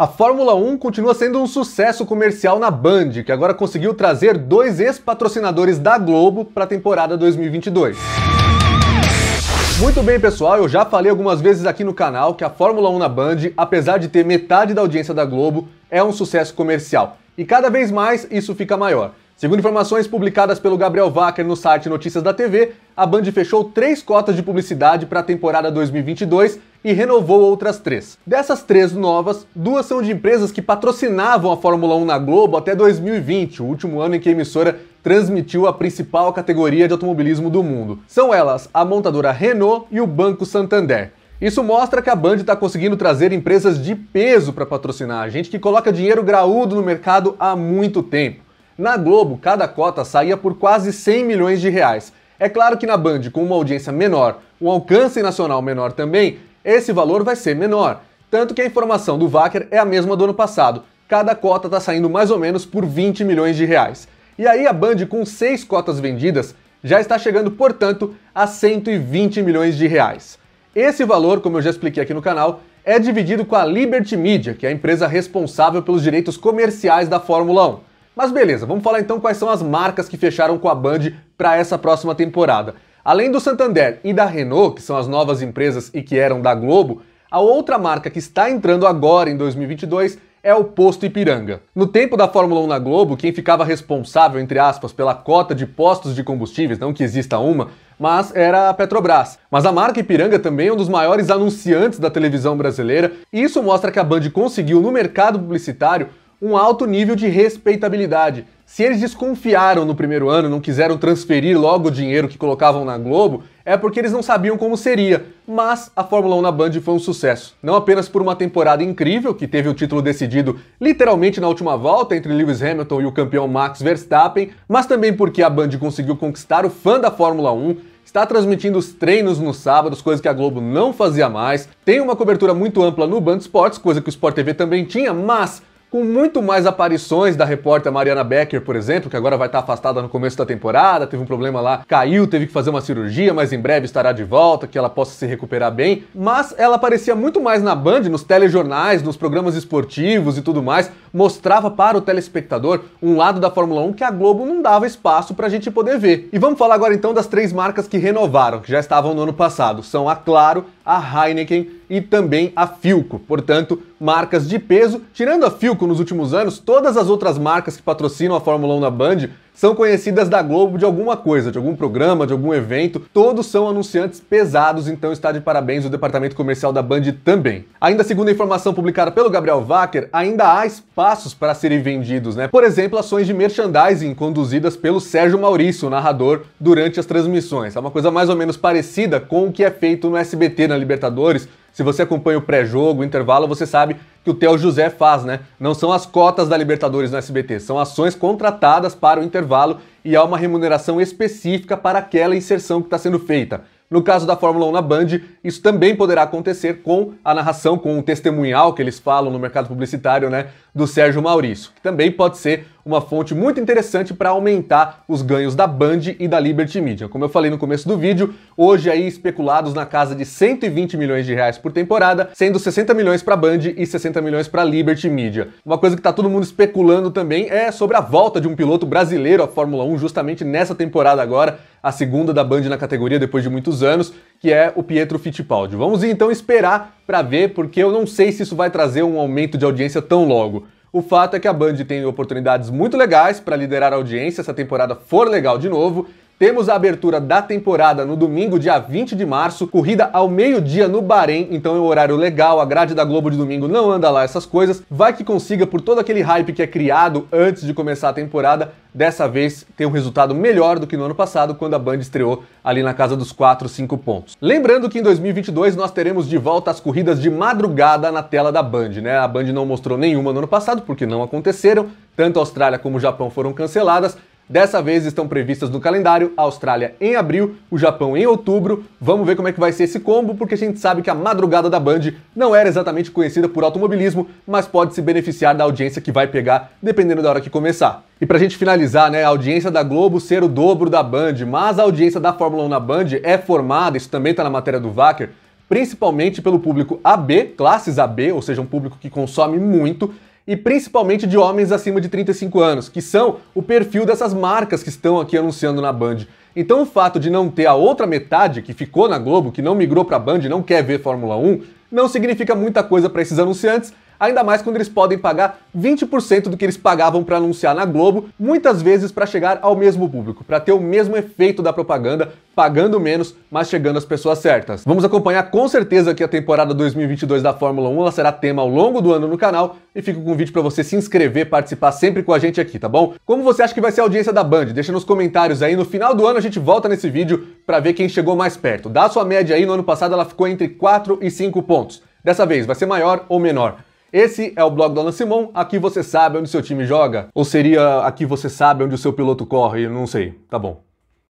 A Fórmula 1 continua sendo um sucesso comercial na Band, que agora conseguiu trazer dois ex-patrocinadores da Globo para a temporada 2022. Muito bem, pessoal, eu já falei algumas vezes aqui no canal que a Fórmula 1 na Band, apesar de ter metade da audiência da Globo, é um sucesso comercial. E cada vez mais isso fica maior. Segundo informações publicadas pelo Gabriel Wacker no site Notícias da TV, a Band fechou três cotas de publicidade para a temporada 2022 e renovou outras três. Dessas três novas, duas são de empresas que patrocinavam a Fórmula 1 na Globo até 2020, o último ano em que a emissora transmitiu a principal categoria de automobilismo do mundo. São elas a montadora Renault e o Banco Santander. Isso mostra que a Band está conseguindo trazer empresas de peso para patrocinar, gente que coloca dinheiro graúdo no mercado há muito tempo. Na Globo, cada cota saía por quase 100 milhões de reais. É claro que na Band, com uma audiência menor, um alcance nacional menor também, esse valor vai ser menor. Tanto que a informação do Wacker é a mesma do ano passado. Cada cota está saindo mais ou menos por 20 milhões de reais. E aí a Band, com 6 cotas vendidas, já está chegando, portanto, a 120 milhões de reais. Esse valor, como eu já expliquei aqui no canal, é dividido com a Liberty Media, que é a empresa responsável pelos direitos comerciais da Fórmula 1. Mas beleza, vamos falar então quais são as marcas que fecharam com a Band para essa próxima temporada. Além do Santander e da Renault, que são as novas empresas e que eram da Globo, a outra marca que está entrando agora em 2022 é o posto Ipiranga. No tempo da Fórmula 1 na Globo, quem ficava responsável, entre aspas, pela cota de postos de combustíveis, não que exista uma, mas era a Petrobras. Mas a marca Ipiranga também é um dos maiores anunciantes da televisão brasileira, e isso mostra que a Band conseguiu no mercado publicitário um alto nível de respeitabilidade, se eles desconfiaram no primeiro ano, não quiseram transferir logo o dinheiro que colocavam na Globo, é porque eles não sabiam como seria. Mas a Fórmula 1 na Band foi um sucesso. Não apenas por uma temporada incrível, que teve o título decidido literalmente na última volta entre Lewis Hamilton e o campeão Max Verstappen, mas também porque a Band conseguiu conquistar o fã da Fórmula 1, está transmitindo os treinos nos sábados, coisa que a Globo não fazia mais, tem uma cobertura muito ampla no Band Esportes, coisa que o Sport TV também tinha, mas com muito mais aparições da repórter Mariana Becker, por exemplo, que agora vai estar afastada no começo da temporada, teve um problema lá, caiu, teve que fazer uma cirurgia, mas em breve estará de volta, que ela possa se recuperar bem. Mas ela aparecia muito mais na Band, nos telejornais, nos programas esportivos e tudo mais, mostrava para o telespectador um lado da Fórmula 1 que a Globo não dava espaço para a gente poder ver. E vamos falar agora então das três marcas que renovaram, que já estavam no ano passado. São a Claro, a Heineken e também a Filco. Portanto, marcas de peso. Tirando a Filco nos últimos anos, todas as outras marcas que patrocinam a Fórmula 1 na Band são conhecidas da Globo de alguma coisa, de algum programa, de algum evento. Todos são anunciantes pesados, então está de parabéns o departamento comercial da Band também. Ainda segundo a informação publicada pelo Gabriel Wacker, ainda há espaços para serem vendidos, né? Por exemplo, ações de merchandising conduzidas pelo Sérgio Maurício, narrador, durante as transmissões. É uma coisa mais ou menos parecida com o que é feito no SBT na Libertadores. Se você acompanha o pré-jogo, o intervalo, você sabe que o Theo José faz, né? Não são as cotas da Libertadores no SBT, são ações contratadas para o intervalo e há uma remuneração específica para aquela inserção que está sendo feita. No caso da Fórmula 1 na Band, isso também poderá acontecer com a narração, com o testemunhal que eles falam no mercado publicitário, né, do Sérgio Maurício, que também pode ser uma fonte muito interessante para aumentar os ganhos da Band e da Liberty Media. Como eu falei no começo do vídeo, hoje aí especulados na casa de 120 milhões de reais por temporada, sendo 60 milhões para Band e 60 milhões para Liberty Media. Uma coisa que está todo mundo especulando também é sobre a volta de um piloto brasileiro à Fórmula 1 justamente nessa temporada agora, a segunda da Band na categoria depois de muitos anos, que é o Pietro Fittipaldi. Vamos então esperar para ver, porque eu não sei se isso vai trazer um aumento de audiência tão logo. O fato é que a Band tem oportunidades muito legais para liderar a audiência se a temporada for legal de novo temos a abertura da temporada no domingo, dia 20 de março, corrida ao meio-dia no Bahrein, então é um horário legal, a grade da Globo de domingo não anda lá essas coisas. Vai que consiga, por todo aquele hype que é criado antes de começar a temporada, dessa vez ter um resultado melhor do que no ano passado, quando a Band estreou ali na casa dos 4, 5 pontos. Lembrando que em 2022 nós teremos de volta as corridas de madrugada na tela da Band, né? A Band não mostrou nenhuma no ano passado, porque não aconteceram, tanto a Austrália como o Japão foram canceladas, Dessa vez estão previstas no calendário a Austrália em abril, o Japão em outubro. Vamos ver como é que vai ser esse combo, porque a gente sabe que a madrugada da Band não era exatamente conhecida por automobilismo, mas pode se beneficiar da audiência que vai pegar, dependendo da hora que começar. E pra gente finalizar, né, a audiência da Globo ser o dobro da Band, mas a audiência da Fórmula 1 na Band é formada, isso também tá na matéria do Wacker, principalmente pelo público AB, classes AB, ou seja, um público que consome muito, e principalmente de homens acima de 35 anos, que são o perfil dessas marcas que estão aqui anunciando na Band. Então o fato de não ter a outra metade que ficou na Globo, que não migrou para a Band e não quer ver Fórmula 1, não significa muita coisa para esses anunciantes ainda mais quando eles podem pagar 20% do que eles pagavam para anunciar na Globo, muitas vezes para chegar ao mesmo público, para ter o mesmo efeito da propaganda, pagando menos, mas chegando às pessoas certas. Vamos acompanhar com certeza que a temporada 2022 da Fórmula 1 será tema ao longo do ano no canal e fica o convite para você se inscrever, participar sempre com a gente aqui, tá bom? Como você acha que vai ser a audiência da Band? Deixa nos comentários aí, no final do ano a gente volta nesse vídeo para ver quem chegou mais perto. Dá sua média aí, no ano passado ela ficou entre 4 e 5 pontos. Dessa vez vai ser maior ou menor? Esse é o blog do Alan Simon, aqui você sabe onde seu time joga? Ou seria aqui você sabe onde o seu piloto corre? Não sei, tá bom.